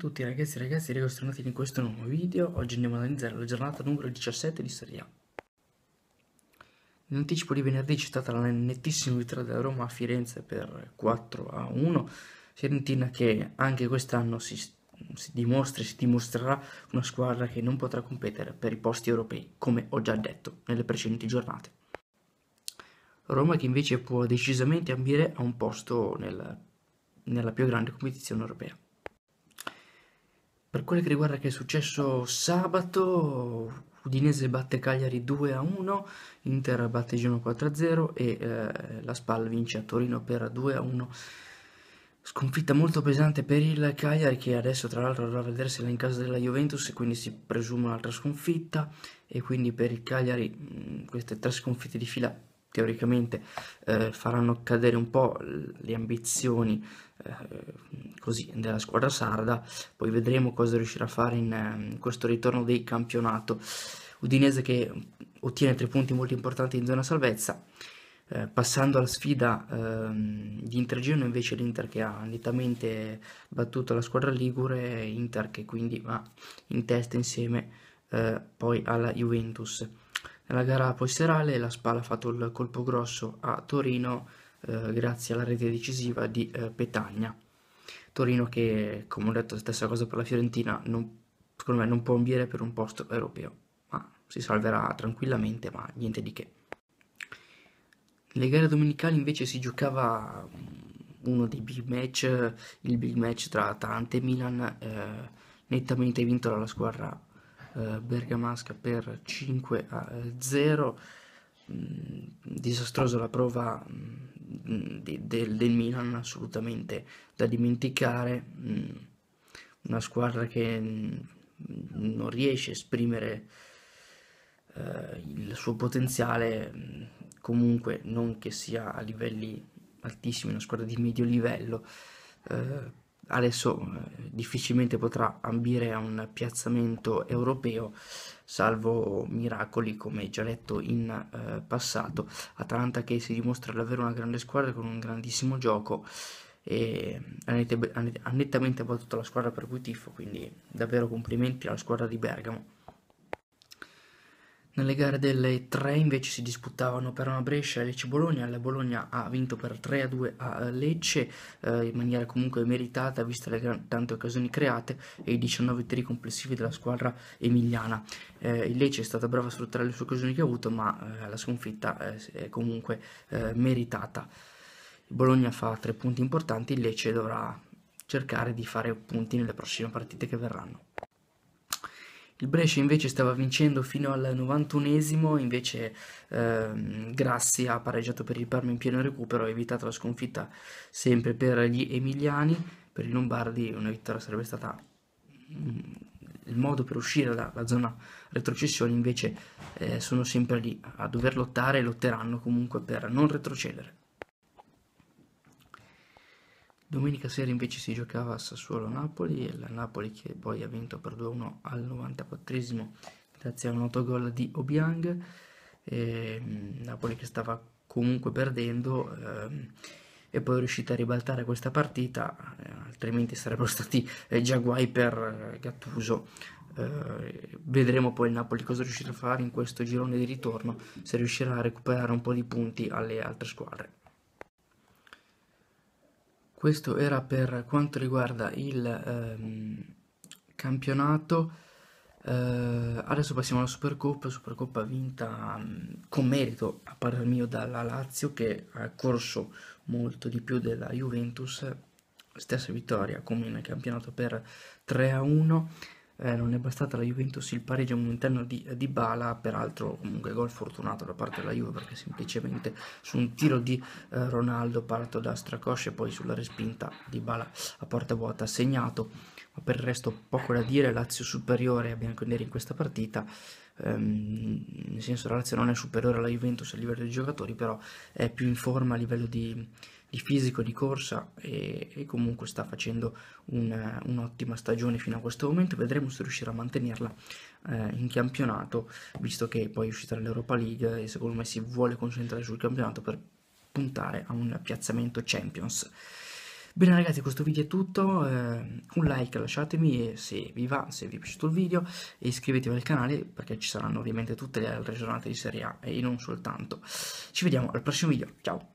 tutti ragazzi e ragazzi, ricostruiti in questo nuovo video. Oggi andiamo ad analizzare la giornata numero 17 di Serie A. In anticipo di venerdì c'è stata la nettissima vittoria della Roma a Firenze per 4 a 1. Fiorentina che anche quest'anno si, si dimostra e si dimostrerà una squadra che non potrà competere per i posti europei, come ho già detto nelle precedenti giornate. Roma che invece può decisamente ambire a un posto nel, nella più grande competizione europea. Per quello che riguarda che è successo sabato, Udinese batte Cagliari 2 a 1, Inter batte Genoa 4 a 0 e eh, la Spal vince a Torino per 2 a 1. Sconfitta molto pesante per il Cagliari che adesso tra l'altro dovrà vedersela in casa della Juventus e quindi si presume un'altra sconfitta e quindi per il Cagliari mh, mm, queste tre sconfitte di fila teoricamente eh, faranno cadere un po' le ambizioni eh, così, della squadra sarda, poi vedremo cosa riuscirà a fare in, in ehm, questo ritorno del campionato. Udinese che ottiene tre punti molto importanti in zona salvezza, eh, passando alla sfida ehm, di Intergeno invece l'Inter che ha nettamente battuto la squadra Ligure, Inter che quindi va in testa insieme eh, poi alla Juventus. Nella gara posterale la Spal ha fatto il colpo grosso a Torino eh, grazie alla rete decisiva di eh, Petagna. Torino che, come ho detto, stessa cosa per la Fiorentina, non, secondo me non può ambire per un posto europeo, ma si salverà tranquillamente, ma niente di che. Nelle gare domenicali invece si giocava mm, uno dei big match, il big match tra Tante e Milan, eh, nettamente vinto dalla squadra eh, bergamasca per 5 a 0 eh, mm, disastrosa la prova mm, mm, del, del, Milan assolutamente da dimenticare una squadra che non riesce a esprimere eh, il suo potenziale comunque non che sia a livelli altissimi una squadra di medio livello adesso eh, difficilmente potrà ambire a un piazzamento europeo salvo miracoli come già detto in eh, passato Atalanta che si dimostra davvero una grande squadra con un grandissimo gioco e ha nettamente abbattuto la squadra per cui tifo quindi davvero complimenti alla squadra di Bergamo nelle gare delle 3 invece si disputavano Parma-Brescia e Lecce-Bologna, la Bologna ha vinto per 3-2 a eh, Lecce eh, in maniera comunque meritata viste le tante occasioni create e i 19 tiri complessivi della squadra emiliana. Eh, il Lecce è stata brava a sfruttare le sue occasioni che ha avuto ma eh, la sconfitta eh, è comunque eh, meritata. Bologna fa tre punti importanti, il Lecce dovrà cercare di fare punti nelle prossime partite che verranno. Il Brescia invece stava vincendo fino al 91esimo, invece ehm, Grassi ha pareggiato per il Parma in pieno recupero, ha evitato la sconfitta sempre per gli emiliani, per i lombardi una vittoria sarebbe stata mm, il modo per uscire dalla zona retrocessione, invece eh, sono sempre lì a dover lottare e lotteranno comunque per non retrocedere. Domenica sera invece si giocava a Sassuolo-Napoli la Napoli che poi ha vinto per 2-1 al 94 grazie a un autogol di Obiang. E, ehm, Napoli che stava comunque perdendo ehm, e poi è riuscita a ribaltare questa partita, eh, altrimenti sarebbero stati eh, già guai per eh, Gattuso. Eh, vedremo poi il Napoli cosa riuscirà a fare in questo girone di ritorno, se riuscirà a recuperare un po' di punti alle altre squadre. Questo era per quanto riguarda il ehm, campionato. Eh, adesso passiamo alla Supercoppa. Supercoppa vinta mh, mm, con merito, a parer mio, dalla Lazio che ha corso molto di più della Juventus. Stessa vittoria come in campionato per 3 a 1 eh, non è bastata la Juventus il pareggio all'interno di, eh, di Bala, peraltro comunque gol fortunato da parte della Juve perché semplicemente su un tiro di eh, Ronaldo parto da Stracosce e poi sulla respinta di Bala a porta vuota segnato, ma per il resto poco da dire, Lazio superiore a Bianconeri in questa partita, ehm, nel senso la Lazio non è superiore alla Juventus a livello di giocatori, però è più in forma a livello di di fisico di corsa e, e comunque sta facendo un, un'ottima stagione fino a questo momento, vedremo se riuscirà a mantenerla eh, in campionato, visto che poi è uscita dall'Europa League e secondo me si vuole concentrare sul campionato per puntare a un piazzamento Champions. Bene ragazzi, questo video è tutto, eh, un like lasciatemi e se vi va, se vi è piaciuto il video, iscrivetevi al canale perché ci saranno ovviamente tutte le altre giornate di Serie A e non soltanto. Ci vediamo al prossimo video, ciao!